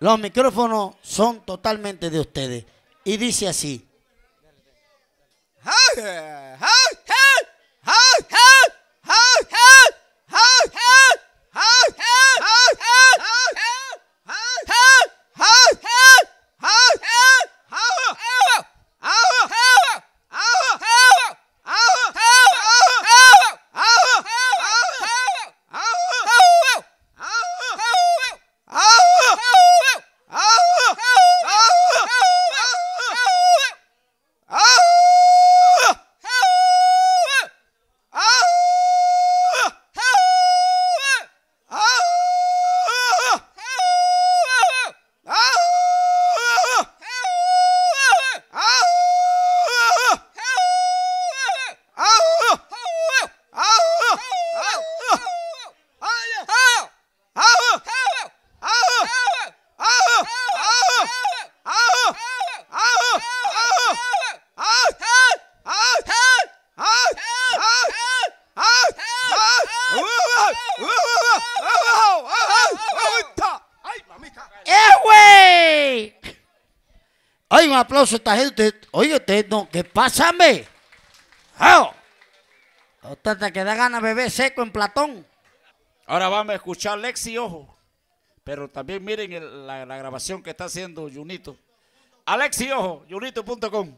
Los micrófonos son totalmente de ustedes. Y dice así. ¡Ay, un aplauso a esta gente. Oye, usted no, ¿qué pasa, me? Usted te queda ganas beber seco en Platón. Ahora vamos a escuchar Lexi, ojo. Pero también miren la, grabación que está haciendo Junito. Alexi, ojo, junito.com.